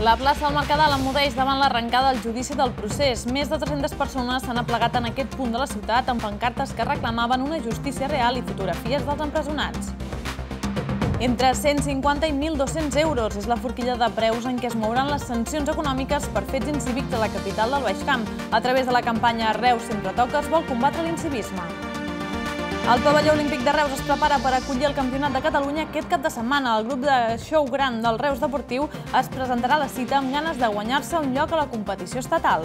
La plaça del Mercadal emmudeix davant l'arrencada del judici del procés. Més de 300 persones s'han aplegat en aquest punt de la ciutat amb pancartes que reclamaven una justícia real i fotografies dels empresonats. Entre 150 i 1.200 euros és la forquilla de preus en què es mouran les sancions econòmiques per fets incívics a la capital del Baix Camp. A través de la campanya Reus sempre toques vol combatre l'incivisme. El pavelló olímpic de Reus es prepara per acollir el Campionat de Catalunya aquest cap de setmana. El grup de show gran del Reus Deportiu es presentarà a la cita amb ganes de guanyar-se un lloc a la competició estatal.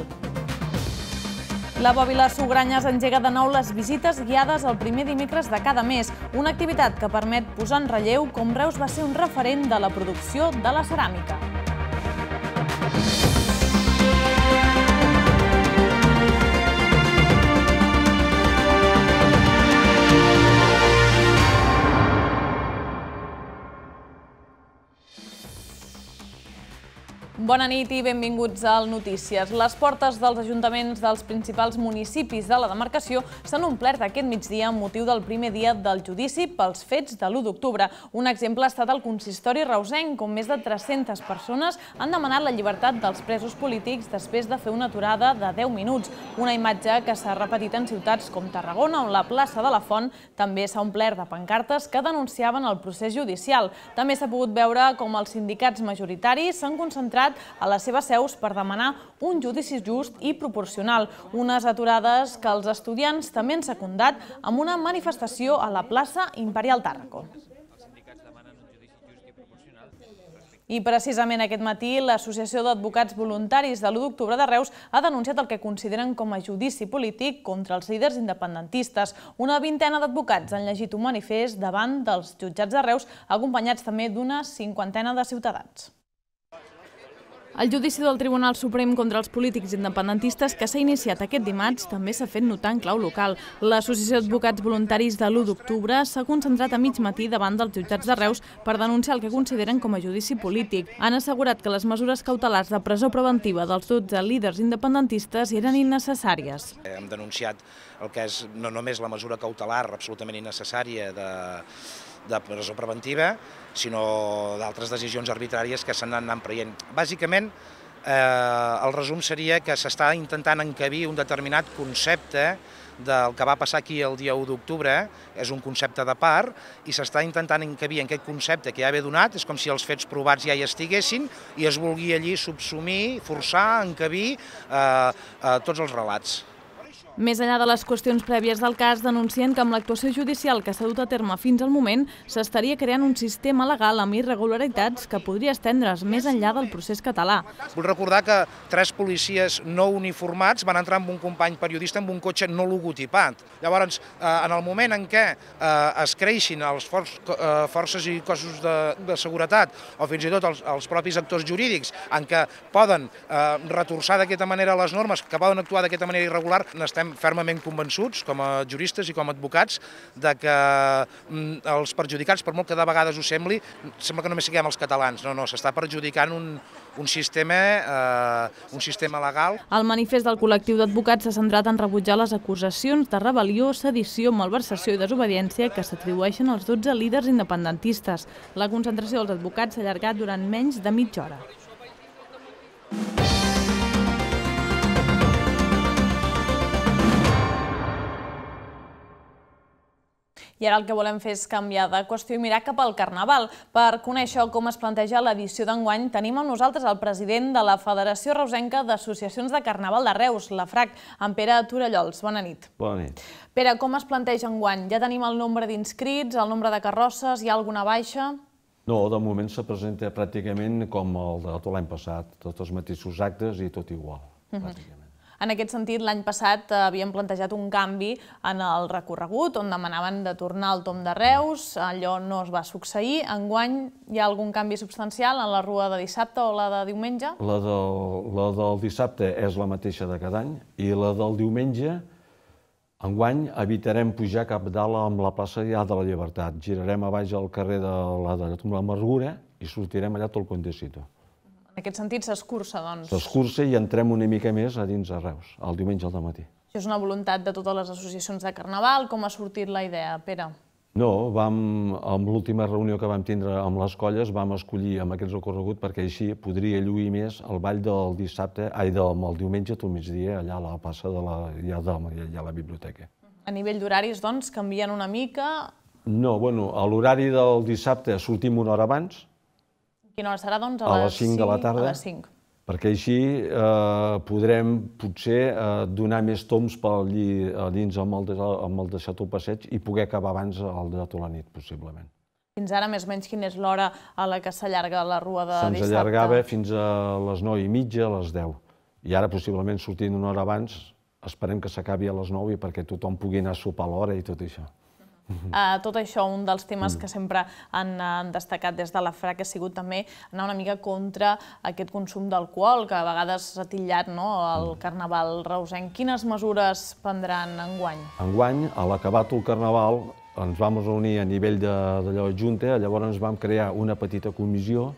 La Bòbila Sugranyes engega de nou les visites guiades el primer dimecres de cada mes, una activitat que permet posar en relleu com Reus va ser un referent de la producció de la ceràmica. Bona nit i benvinguts al Notícies. Les portes dels ajuntaments dels principals municipis de la demarcació s'han omplert aquest migdia amb motiu del primer dia del judici pels fets de l'1 d'octubre. Un exemple ha estat el consistori reusenc, on més de 300 persones han demanat la llibertat dels presos polítics després de fer una aturada de 10 minuts. Una imatge que s'ha repetit en ciutats com Tarragona, on la plaça de la Font també s'ha omplert de pancartes que denunciaven el procés judicial. També s'ha pogut veure com els sindicats majoritaris s'han concentrat convocat a les seves seus per demanar un judici just i proporcional. Unes aturades que els estudiants també han secundat amb una manifestació a la plaça Imperial Tàrraco. I precisament aquest matí l'Associació d'Advocats Voluntaris de l'1 d'octubre de Reus ha denunciat el que consideren com a judici polític contra els líders independentistes. Una vintena d'advocats han llegit un manifest davant dels jutjats de Reus, acompanyats també d'una cinquantena de ciutadans. El judici del Tribunal Suprem contra els polítics independentistes que s'ha iniciat aquest dimarts també s'ha fet notar en clau local. L'Associació d'Advocats Voluntaris de l'1 d'octubre s'ha concentrat a mig matí davant dels jutjats de Reus per denunciar el que consideren com a judici polític. Han assegurat que les mesures cautelars de presó preventiva dels 12 líders independentistes eren innecessàries. Hem denunciat el que és no només la mesura cautelar absolutament innecessària de de presó preventiva, sinó d'altres decisions arbitràries que s'han anat preient. Bàsicament, eh, el resum seria que s'està intentant encabir un determinat concepte del que va passar aquí el dia 1 d'octubre, és un concepte de part, i s'està intentant encabir en aquest concepte que ja ve donat, és com si els fets provats ja hi estiguessin, i es vulgui allí subsumir, forçar, encabir eh, eh, tots els relats. Més enllà de les qüestions prèvies del cas, denuncien que amb l'actuació judicial que s'ha dut a terme fins al moment s'estaria creant un sistema legal amb irregularitats que podria estendre's més enllà del procés català. Vull recordar que tres policies no uniformats van entrar amb un company periodista amb un cotxe no logotipat. Llavors, eh, en el moment en què eh, es creixin els eh, forces i cossos de, de seguretat o fins i tot els, els propis actors jurídics en què poden retorçar d'aquesta manera les normes, que poden actuar d'aquesta manera irregular, n'estem estem fermament convençuts, com a juristes i com a advocats, de que mm, els perjudicats, per molt que de vegades ho sembli, sembla que només siguem els catalans. No, no, s'està perjudicant un, un sistema, eh, un sistema legal. El manifest del col·lectiu d'advocats s'ha centrat en rebutjar les acusacions de rebel·lió, sedició, malversació i desobediència que s'atribueixen als 12 líders independentistes. La concentració dels advocats s'ha allargat durant menys de mitja hora. I ara el que volem fer és canviar de qüestió i mirar cap al Carnaval. Per conèixer com es planteja l'edició d'enguany, tenim amb nosaltres el president de la Federació Reusenca d'Associacions de Carnaval de Reus, la FRAC, en Pere Torellols. Bona nit. Bona nit. Pere, com es planteja enguany? Ja tenim el nombre d'inscrits, el nombre de carrosses, hi ha alguna baixa? No, de moment se presenta pràcticament com el de tot l'any passat, tots els mateixos actes i tot igual, mhm. pràcticament. En aquest sentit, l'any passat eh, havien plantejat un canvi en el recorregut, on demanaven de tornar al Tom de Reus, allò no es va succeir. Enguany hi ha algun canvi substancial en la rua de dissabte o la de diumenge? La del, la del dissabte és la mateixa de cada any i la del diumenge... Enguany evitarem pujar cap dalt amb la plaça ja de la Llibertat. Girarem a baix al carrer de la de la Margura i sortirem allà tot el Condecito. En aquest sentit s'escurça, doncs. S'escurça i entrem una mica més a dins a Reus, el diumenge al matí. Això és una voluntat de totes les associacions de Carnaval. Com ha sortit la idea, Pere? No, vam, amb l'última reunió que vam tindre amb les colles vam escollir amb aquest recorregut perquè així podria lluir més el ball del dissabte, ai, del el diumenge tot migdia allà a la passa de la, allà, de, allà a la biblioteca. A nivell d'horaris, doncs, canvien una mica? No, bueno, a l'horari del dissabte sortim una hora abans, Quina hora serà, doncs? A, a les 5 de la tarda. A les 5. Perquè així eh, podrem, potser, eh, donar més toms pel lli, a eh, dins amb el, de, amb el de Chateau Passeig i poder acabar abans el de tota la nit, possiblement. Fins ara, més o menys, quina és l'hora a la que s'allarga la rua de dissabte? Se'ns allargava fins a les 9 i mitja, a les 10. I ara, possiblement, sortint una hora abans, esperem que s'acabi a les 9 perquè tothom pugui anar a sopar a l'hora i tot això. Uh, tot això, un dels temes que sempre han, han destacat des de la FRAC que ha sigut també anar una mica contra aquest consum d'alcohol, que a vegades s'ha tillat no, el mm. Carnaval reusenc. Quines mesures prendran enguany? Enguany, a l'acabat el Carnaval, ens vam reunir a nivell de, de Junta, llavors ens vam crear una petita comissió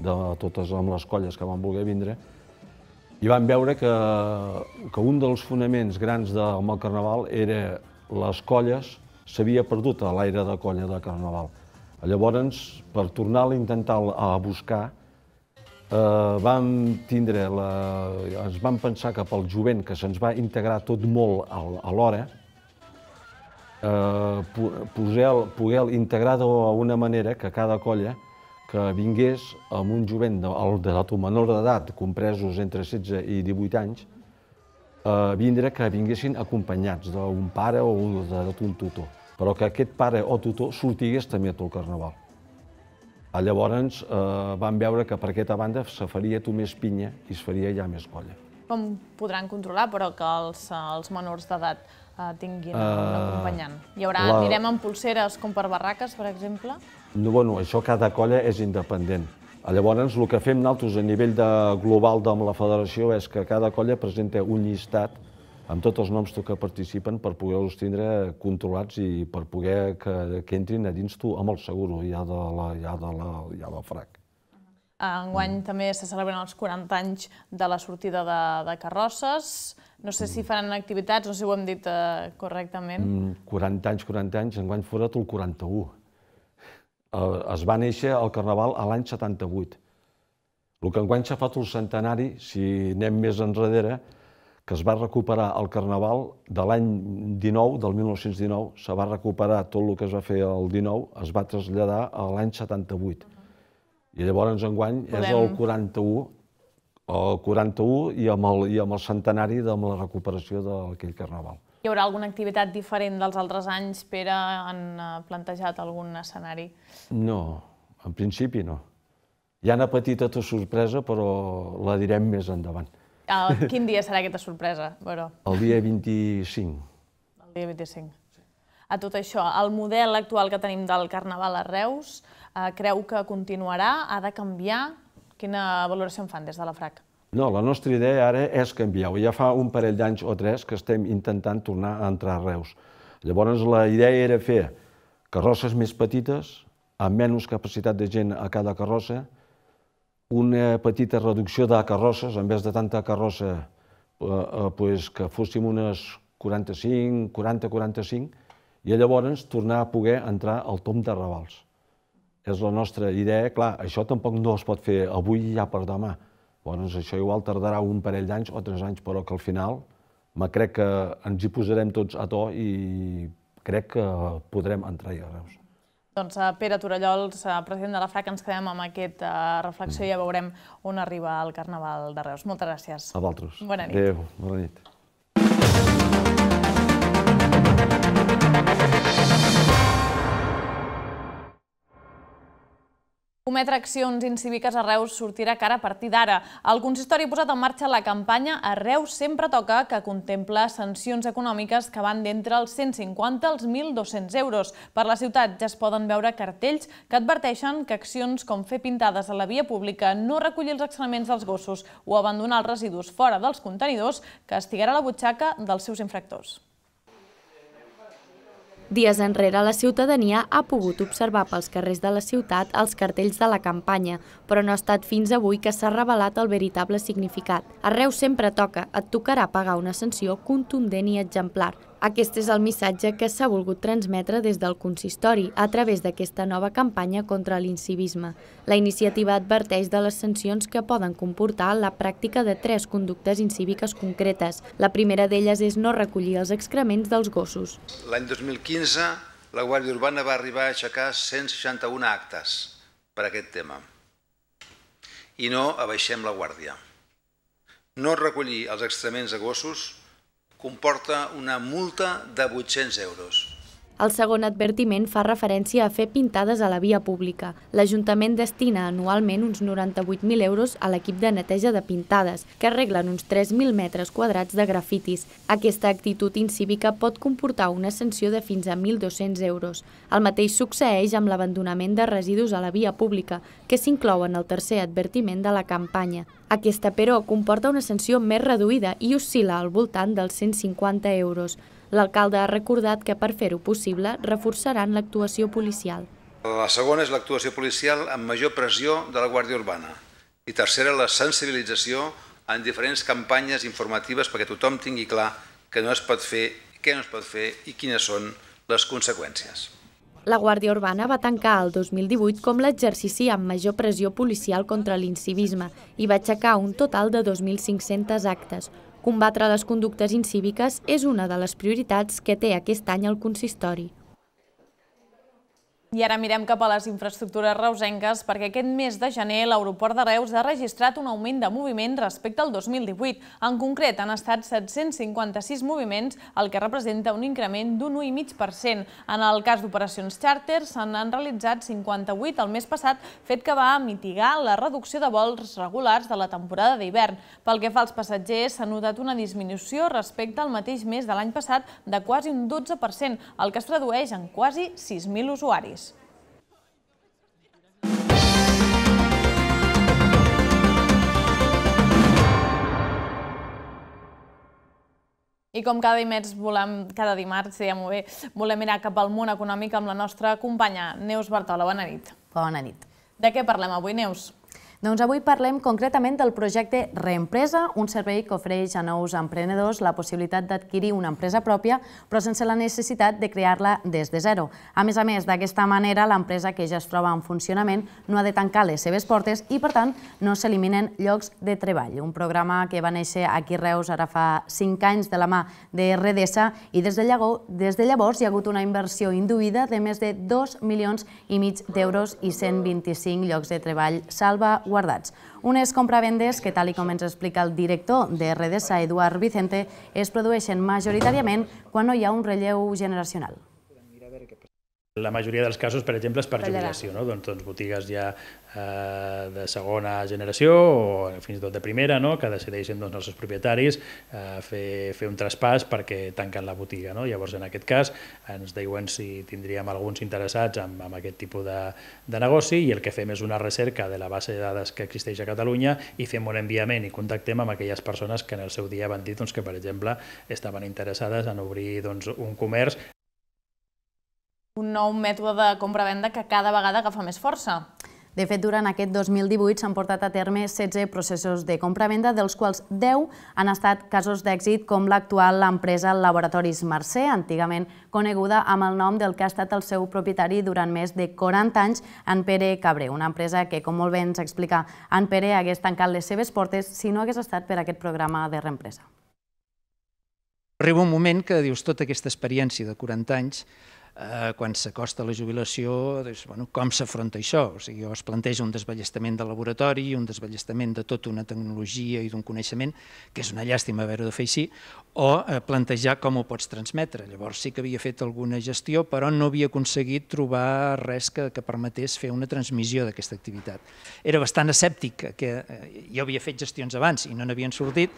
de totes amb les colles que van voler vindre, i vam veure que, que un dels fonaments grans del mal carnaval era les colles s'havia perdut a l'aire de colla de Carnaval. Llavors, per tornar a intentar a buscar, eh, vam tindre la... ens vam pensar que pel jovent, que se'ns va integrar tot molt a l'hora, eh, poder, poder integrar d'una manera que cada colla que vingués amb un jovent de, de la menor d'edat, compresos entre 16 i 18 anys, Eh, vindre que vinguessin acompanyats d'un pare o d'un tutor, però que aquest pare o tutor sortigués també a tot el carnaval. Ah, llavors eh, vam veure que per aquesta banda se faria tu més pinya i es faria ja més colla. Com podran controlar, però, que els, els menors d'edat eh, tinguin uh, un eh, acompanyant? Hi haurà, la... anirem amb pulseres com per barraques, per exemple? No, bueno, això cada colla és independent. Ah, llavors, el que fem nosaltres a nivell de global de la federació és que cada colla presenta un llistat amb tots els noms que participen per poder-los tindre controlats i per poder que, que entrin a dins tu amb el seguro, ja, de la, ja, de la, ja del frac. Ah, enguany mm. també se celebren els 40 anys de la sortida de, de carrosses. No sé si mm. faran activitats, no sé si ho hem dit eh, correctament. Mm, 40 anys, 40 anys, enguany fora tot el 41 es va néixer el Carnaval a l'any 78. El que enguany s'ha fet el centenari, si anem més enrere, que es va recuperar el Carnaval de l'any 19, del 1919, se va recuperar tot el que es va fer el 19, es va traslladar a l'any 78. I llavors enguany és el 41, el 41 i amb el, i amb el centenari de la recuperació d'aquell Carnaval. Hi haurà alguna activitat diferent dels altres anys? Pere, han eh, plantejat algun escenari? No, en principi no. Hi ha una petita sorpresa, però la direm més endavant. El, ah, quin dia serà aquesta sorpresa, però? El dia 25. El dia 25. Sí. A tot això, el model actual que tenim del Carnaval a Reus, eh, creu que continuarà, ha de canviar? Quina valoració en fan des de la FRAC? No, la nostra idea ara és canviar-ho. Ja fa un parell d'anys o tres que estem intentant tornar a entrar a Reus. Llavors, la idea era fer carrosses més petites, amb menys capacitat de gent a cada carrossa, una petita reducció de carrosses, en vez de tanta carrossa, eh, eh, pues que fóssim unes 45, 40, 45, i llavors tornar a poder entrar al tomb de Ravals. És la nostra idea, clar, això tampoc no es pot fer avui ja per demà, Llavors, doncs això igual tardarà un parell d'anys o tres anys, però que al final me crec que ens hi posarem tots a to i crec que podrem entrar hi a Reus. Doncs eh, Pere Torallols, eh, president de la FRAC, ens quedem amb aquesta reflexió i ja veurem on arriba el Carnaval de Reus. Moltes gràcies. A vosaltres. Bona nit. Adéu, bona nit. Cometre accions incíviques a Reus sortirà cara a partir d'ara. El consistori ha posat en marxa la campanya A Reus sempre toca, que contempla sancions econòmiques que van d'entre els 150 als 1.200 euros. Per la ciutat ja es poden veure cartells que adverteixen que accions com fer pintades a la via pública, no recollir els excrements dels gossos o abandonar els residus fora dels contenidors castigarà la butxaca dels seus infractors. Dies enrere, la ciutadania ha pogut observar pels carrers de la ciutat els cartells de la campanya, però no ha estat fins avui que s'ha revelat el veritable significat. Arreu sempre toca, et tocarà pagar una sanció contundent i exemplar, aquest és el missatge que s'ha volgut transmetre des del consistori a través d'aquesta nova campanya contra l'incivisme. La iniciativa adverteix de les sancions que poden comportar la pràctica de tres conductes incíviques concretes. La primera d'elles és no recollir els excrements dels gossos. L'any 2015, la Guàrdia Urbana va arribar a aixecar 161 actes per aquest tema. I no abaixem la guàrdia. No recollir els excrements de gossos comporta una multa de 800 euros. El segon advertiment fa referència a fer pintades a la via pública. L'Ajuntament destina anualment uns 98.000 euros a l'equip de neteja de pintades, que arreglen uns 3.000 metres quadrats de grafitis. Aquesta actitud incívica pot comportar una sanció de fins a 1.200 euros. El mateix succeeix amb l'abandonament de residus a la via pública, que s'inclou en el tercer advertiment de la campanya. Aquesta, però, comporta una sanció més reduïda i oscil·la al voltant dels 150 euros. L'alcalde ha recordat que per fer-ho possible reforçaran l'actuació policial. La segona és l'actuació policial amb major pressió de la Guàrdia Urbana i tercera la sensibilització en diferents campanyes informatives perquè tothom tingui clar què no es pot fer, què no es pot fer i quines són les conseqüències. La Guàrdia Urbana va tancar el 2018 com l'exercici amb major pressió policial contra l'incivisme i va aixecar un total de 2.500 actes, Combatre les conductes incíviques és una de les prioritats que té aquest any el consistori. I ara mirem cap a les infraestructures reusenques perquè aquest mes de gener l'aeroport de Reus ha registrat un augment de moviment respecte al 2018. En concret, han estat 756 moviments, el que representa un increment d'un 1,5%. En el cas d'operacions xàrter, se n'han realitzat 58 el mes passat, fet que va mitigar la reducció de vols regulars de la temporada d'hivern. Pel que fa als passatgers, s'ha notat una disminució respecte al mateix mes de l'any passat de quasi un 12%, el que es tradueix en quasi 6.000 usuaris. I com cada dimarts volem, cada dimarts, diguem-ho bé, volem mirar cap al món econòmic amb la nostra companya Neus Bartola. Bona nit. Bona nit. De què parlem avui, Neus? Doncs avui parlem concretament del projecte Reempresa, un servei que ofereix a nous emprenedors la possibilitat d'adquirir una empresa pròpia, però sense la necessitat de crear-la des de zero. A més a més, d'aquesta manera, l'empresa que ja es troba en funcionament no ha de tancar les seves portes i, per tant, no s'eliminen llocs de treball. Un programa que va néixer aquí Reus ara fa 5 anys de la mà de Redesa i des de, llavors, des de llavors hi ha hagut una inversió induïda de més de 2 milions i mig d'euros i 125 llocs de treball. Salva guardats. Unes compravendes que, tal i com ens explica el director de Redesa, Eduard Vicente, es produeixen majoritàriament quan no hi ha un relleu generacional. La majoria dels casos, per exemple, és per jubilació, no? doncs, doncs botigues ja eh, de segona generació o fins i tot de primera, no? que decideixen doncs, els seus propietaris eh, fer, fer un traspàs perquè tanquen la botiga. No? Llavors, en aquest cas, ens diuen si tindríem alguns interessats en, en aquest tipus de, de negoci i el que fem és una recerca de la base de dades que existeix a Catalunya i fem un enviament i contactem amb aquelles persones que en el seu dia van dir doncs, que, per exemple, estaven interessades en obrir doncs, un comerç un nou mètode de compra-venda que cada vegada agafa més força. De fet, durant aquest 2018 s'han portat a terme 16 processos de compra-venda, dels quals 10 han estat casos d'èxit, com l'actual empresa Laboratoris Mercè, antigament coneguda amb el nom del que ha estat el seu propietari durant més de 40 anys, en Pere Cabré, una empresa que, com molt bé ens explica en Pere, hagués tancat les seves portes si no hagués estat per aquest programa de reempresa. Arriba un moment que dius tota aquesta experiència de 40 anys eh, quan s'acosta la jubilació, doncs, bueno, com s'afronta això? O sigui, es planteja un desballestament de laboratori, un desballestament de tota una tecnologia i d'un coneixement, que és una llàstima haver-ho de fer així, o eh, plantejar com ho pots transmetre. Llavors sí que havia fet alguna gestió, però no havia aconseguit trobar res que, que permetés fer una transmissió d'aquesta activitat. Era bastant escèptic, que eh, jo havia fet gestions abans i no n'havien sortit,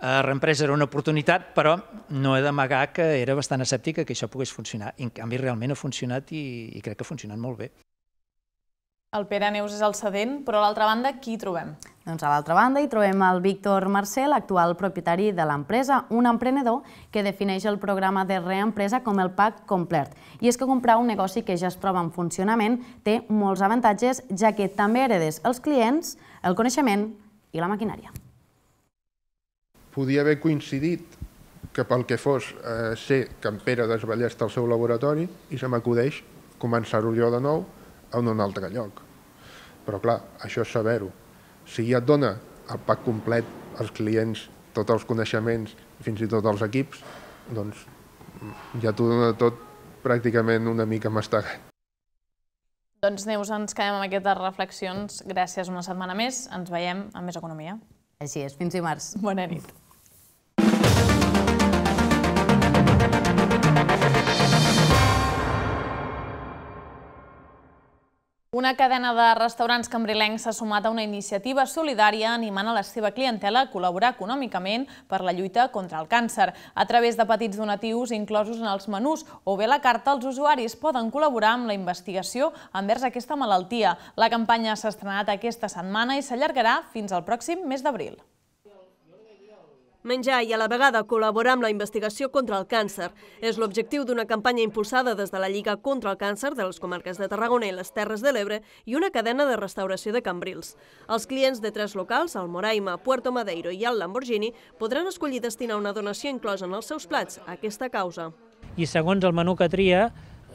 la eh, Reempresa era una oportunitat, però no he d'amagar que era bastant escèptica que això pogués funcionar. I, en canvi, realment ha funcionat i, i crec que ha funcionat molt bé. El Pere Neus és el cedent, però a l'altra banda qui hi trobem? Doncs a l'altra banda hi trobem el Víctor Marcel, actual propietari de l'empresa, un emprenedor que defineix el programa de reempresa com el PAC complet. I és que comprar un negoci que ja es troba en funcionament té molts avantatges, ja que també heredes els clients, el coneixement i la maquinària podia haver coincidit que pel que fos eh, ser campera desballesta al seu laboratori i se m'acudeix començar-ho jo de nou en un altre lloc. Però clar, això és saber-ho. Si ja et dona el pack complet, els clients, tots els coneixements, fins i tot els equips, doncs ja t'ho dona tot pràcticament una mica mastegat. Doncs Neus, ens quedem amb aquestes reflexions. Gràcies una setmana més. Ens veiem amb Més Economia. Així és, fins dimarts. Bona nit. Una cadena de restaurants cambrilencs s'ha sumat a una iniciativa solidària animant a la seva clientela a col·laborar econòmicament per la lluita contra el càncer. A través de petits donatius inclosos en els menús o bé la carta, els usuaris poden col·laborar amb la investigació envers aquesta malaltia. La campanya s'ha estrenat aquesta setmana i s'allargarà fins al pròxim mes d'abril. Menjar i a la vegada col·laborar amb la investigació contra el càncer és l'objectiu d'una campanya impulsada des de la Lliga contra el Càncer de les comarques de Tarragona i les Terres de l'Ebre i una cadena de restauració de Cambrils. Els clients de tres locals, el Moraima, Puerto Madeiro i el Lamborghini, podran escollir destinar una donació inclosa en els seus plats a aquesta causa. I segons el menú que tria,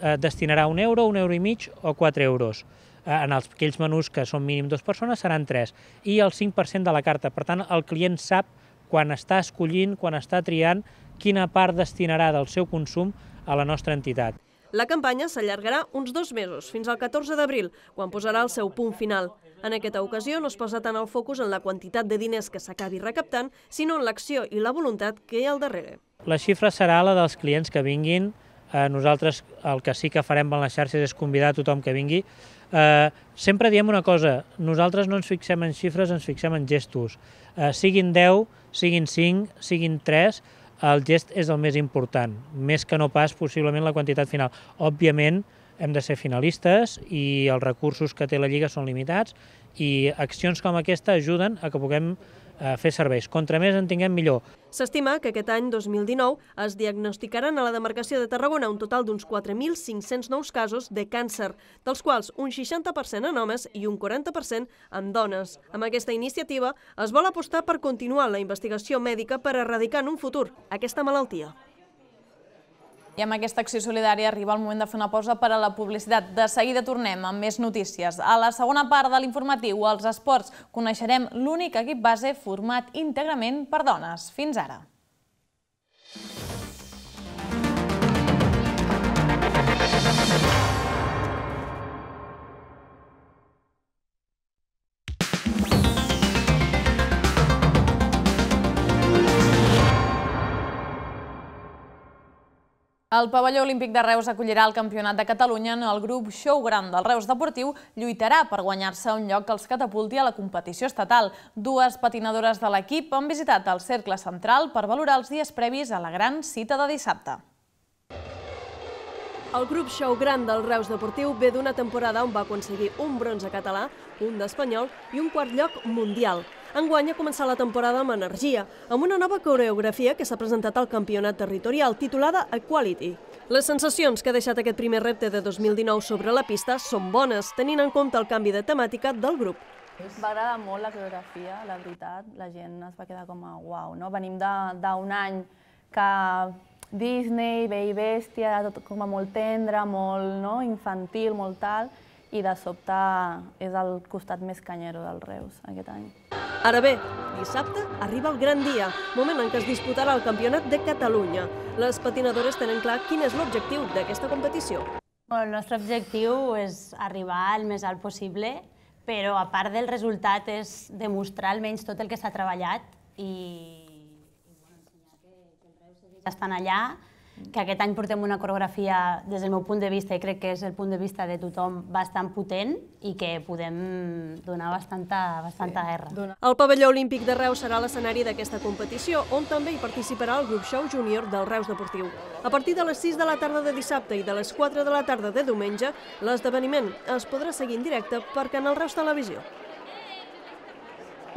eh, destinarà un euro, un euro i mig o 4 euros eh, en els, aquells menús que són mínim dues persones seran tres, i el 5% de la carta. Per tant, el client sap quan està escollint, quan està triant, quina part destinarà del seu consum a la nostra entitat. La campanya s'allargarà uns dos mesos, fins al 14 d'abril, quan posarà el seu punt final. En aquesta ocasió no es posa tant el focus en la quantitat de diners que s'acabi recaptant, sinó en l'acció i la voluntat que hi ha al darrere. La xifra serà la dels clients que vinguin. Eh, nosaltres el que sí que farem amb les xarxes és convidar a tothom que vingui. Eh, sempre diem una cosa, nosaltres no ens fixem en xifres, ens fixem en gestos. Eh, siguin 10, siguin 5, siguin 3, el gest és el més important, més que no pas possiblement la quantitat final. Òbviament, hem de ser finalistes i els recursos que té la Lliga són limitats i accions com aquesta ajuden a que puguem Eh, fer serveis. Contra més en tinguem millor. S'estima que aquest any 2019 es diagnosticaran a la demarcació de Tarragona un total d'uns 4.500 nous casos de càncer, dels quals un 60% en homes i un 40% en dones. Amb aquesta iniciativa es vol apostar per continuar la investigació mèdica per erradicar en un futur aquesta malaltia. I amb aquesta acció solidària arriba el moment de fer una pausa per a la publicitat. De seguida tornem amb més notícies. A la segona part de l'informatiu, als esports, coneixerem l'únic equip base format íntegrament per dones. Fins ara. El pavelló olímpic de Reus acollirà el Campionat de Catalunya en el grup Show Grand del Reus Deportiu lluitarà per guanyar-se un lloc que els catapulti a la competició estatal. Dues patinadores de l'equip han visitat el Cercle Central per valorar els dies previs a la gran cita de dissabte. El grup Show Grand del Reus Deportiu ve d'una temporada on va aconseguir un bronze català, un d'espanyol i un quart lloc mundial. Enguany ha començat la temporada amb energia, amb una nova coreografia que s'ha presentat al campionat territorial, titulada Equality. Les sensacions que ha deixat aquest primer repte de 2019 sobre la pista són bones, tenint en compte el canvi de temàtica del grup. Va agradar molt la coreografia, la veritat. La gent es va quedar com a uau, no? Venim d'un any que Disney, Bé i Bèstia, tot com a molt tendre, molt no? infantil, molt tal, i de sobte és el costat més canyero del Reus aquest any. Ara bé, dissabte arriba el gran dia, moment en què es disputarà el Campionat de Catalunya. Les patinadores tenen clar quin és l'objectiu d'aquesta competició. El nostre objectiu és arribar el més alt possible, però a part del resultat és demostrar almenys tot el que s'ha treballat i, i ensenyar que, que el Reus estan allà, que aquest any portem una coreografia, des del meu punt de vista, i crec que és el punt de vista de tothom, bastant potent i que podem donar bastanta, bastanta sí. guerra. El pavelló olímpic de Reus serà l'escenari d'aquesta competició, on també hi participarà el grup show júnior del Reus Deportiu. A partir de les 6 de la tarda de dissabte i de les 4 de la tarda de diumenge, l'esdeveniment es podrà seguir en directe per Canal Reus Televisió.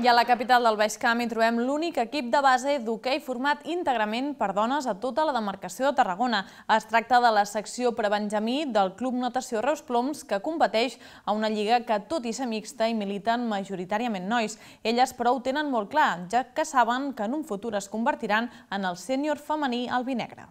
I a la capital del Baix Camp hi trobem l'únic equip de base d'hoquei format íntegrament per dones a tota la demarcació de Tarragona. Es tracta de la secció prebenjamí del Club Natació Reus Ploms, que competeix a una lliga que, tot i ser mixta, hi militen majoritàriament nois. Elles, però, ho tenen molt clar, ja que saben que en un futur es convertiran en el sènior femení albinegre.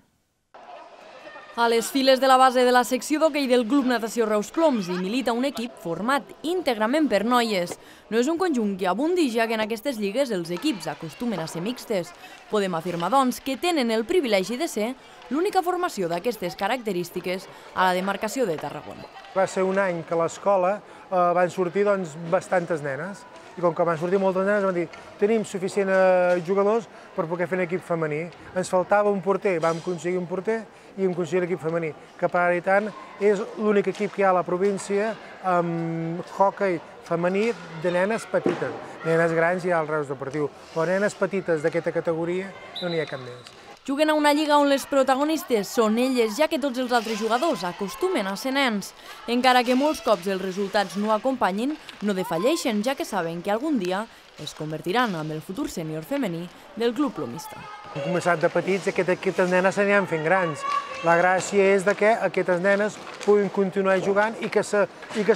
A les files de la base de la secció d'hoquei del Club Natació Reus Ploms hi milita un equip format íntegrament per noies. No és un conjunt que abundi, ja que en aquestes lligues els equips acostumen a ser mixtes. Podem afirmar, doncs, que tenen el privilegi de ser l'única formació d'aquestes característiques a la demarcació de Tarragona. Va ser un any que a l'escola eh, van sortir doncs, bastantes nenes i com que van sortir moltes nenes van dir tenim suficient eh, jugadors per poder fer un equip femení. Ens faltava un porter, vam aconseguir un porter i un conseller d'equip femení, que per ara i tant és l'únic equip que hi ha a la província amb hockey femení de nenes petites. Nenes grans hi ha al Reus Deportiu, però nenes petites d'aquesta categoria no n'hi ha cap més. Juguen a una lliga on les protagonistes són elles, ja que tots els altres jugadors acostumen a ser nens. Encara que molts cops els resultats no acompanyin, no defalleixen, ja que saben que algun dia es convertiran en el futur sènior femení del club plomista. Hem començat de petits i aquestes nenes s'aniran fent grans. La gràcia és de que aquestes nenes puguin continuar jugant i que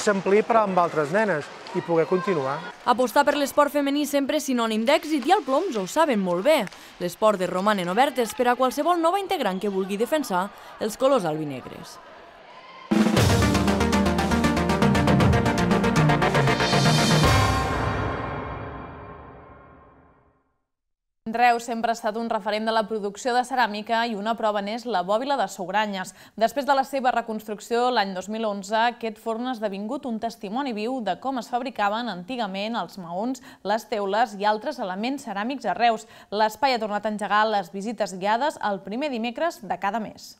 s'ampliï per amb altres nenes i poder continuar. Apostar per l'esport femení sempre és sinònim d'èxit i el Ploms ho saben molt bé. L'esport de romanen obertes per a qualsevol nova integrant que vulgui defensar els colors albinegres. Reus sempre ha estat un referent de la producció de ceràmica i una prova n'és la bòbila de Sobranyes. Després de la seva reconstrucció l'any 2011, aquest forn ha esdevingut un testimoni viu de com es fabricaven antigament els maons, les teules i altres elements ceràmics a Reus. L'espai ha tornat a engegar les visites guiades el primer dimecres de cada mes.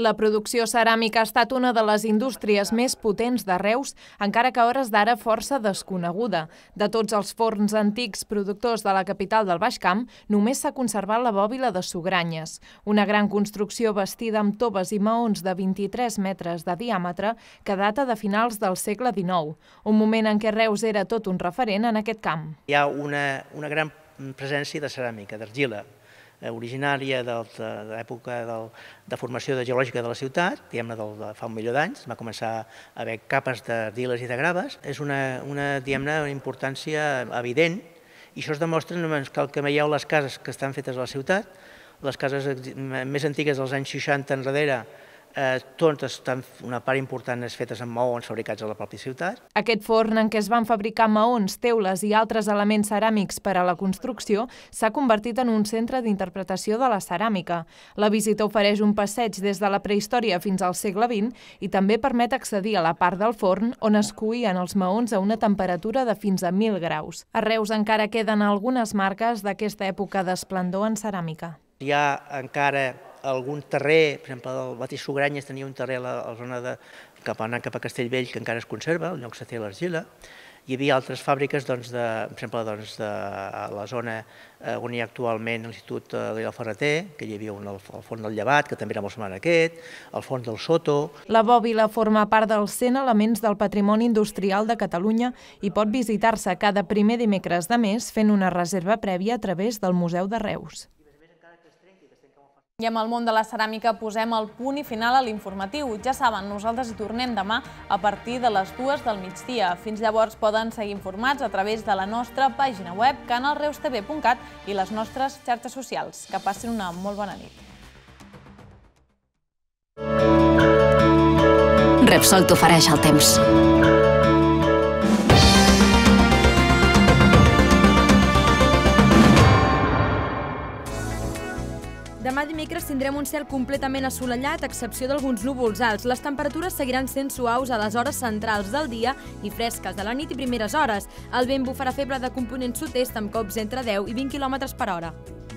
La producció ceràmica ha estat una de les indústries més potents de Reus, encara que a hores d'ara força desconeguda. De tots els forns antics productors de la capital del Baix Camp, només s'ha conservat la bòbila de Sugranyes, una gran construcció vestida amb toves i maons de 23 metres de diàmetre que data de finals del segle XIX, un moment en què Reus era tot un referent en aquest camp. Hi ha una, una gran presència de ceràmica, d'argila, Eh, originària de, l'època de formació de geològica de la ciutat, diguem-ne de fa un milió d'anys, va començar a haver capes de diles i de graves. És una, una diguem-ne, importància evident i això es demostra només cal que veieu les cases que estan fetes a la ciutat, les cases més antigues dels anys 60 enrere, Eh, tots estan, una part important és fetes amb maons fabricats a la pròpia ciutat. Aquest forn en què es van fabricar maons, teules i altres elements ceràmics per a la construcció s'ha convertit en un centre d'interpretació de la ceràmica. La visita ofereix un passeig des de la prehistòria fins al segle XX i també permet accedir a la part del forn on es coïen els maons a una temperatura de fins a 1.000 graus. A Reus encara queden algunes marques d'aquesta època d'esplendor en ceràmica. Hi ha encara algun terrer, per exemple, el Batí Sogranyes tenia un terrer a la, a la zona de, cap a, cap a Castellvell que encara es conserva, el lloc se té l'argila, hi havia altres fàbriques, doncs, de, per exemple, doncs, de, a la zona eh, on hi ha actualment l'Institut de eh, la Ferreter, que hi havia un, el, el del Llevat, que també era molt semblant aquest, el Forn del Soto... La bòbila forma part dels 100 elements del patrimoni industrial de Catalunya i pot visitar-se cada primer dimecres de mes fent una reserva prèvia a través del Museu de Reus. I amb el món de la ceràmica posem el punt i final a l'informatiu. Ja saben, nosaltres hi tornem demà a partir de les dues del migdia. Fins llavors poden seguir informats a través de la nostra pàgina web canalreustv.cat i les nostres xarxes socials. Que passin una molt bona nit. Repsol t'ofereix el temps Demà dimecres tindrem un cel completament assolellat, a excepció d'alguns núvols alts. Les temperatures seguiran sent suaus a les hores centrals del dia i fresques de la nit i primeres hores. El vent bufarà feble de component sud-est amb cops entre 10 i 20 km per hora.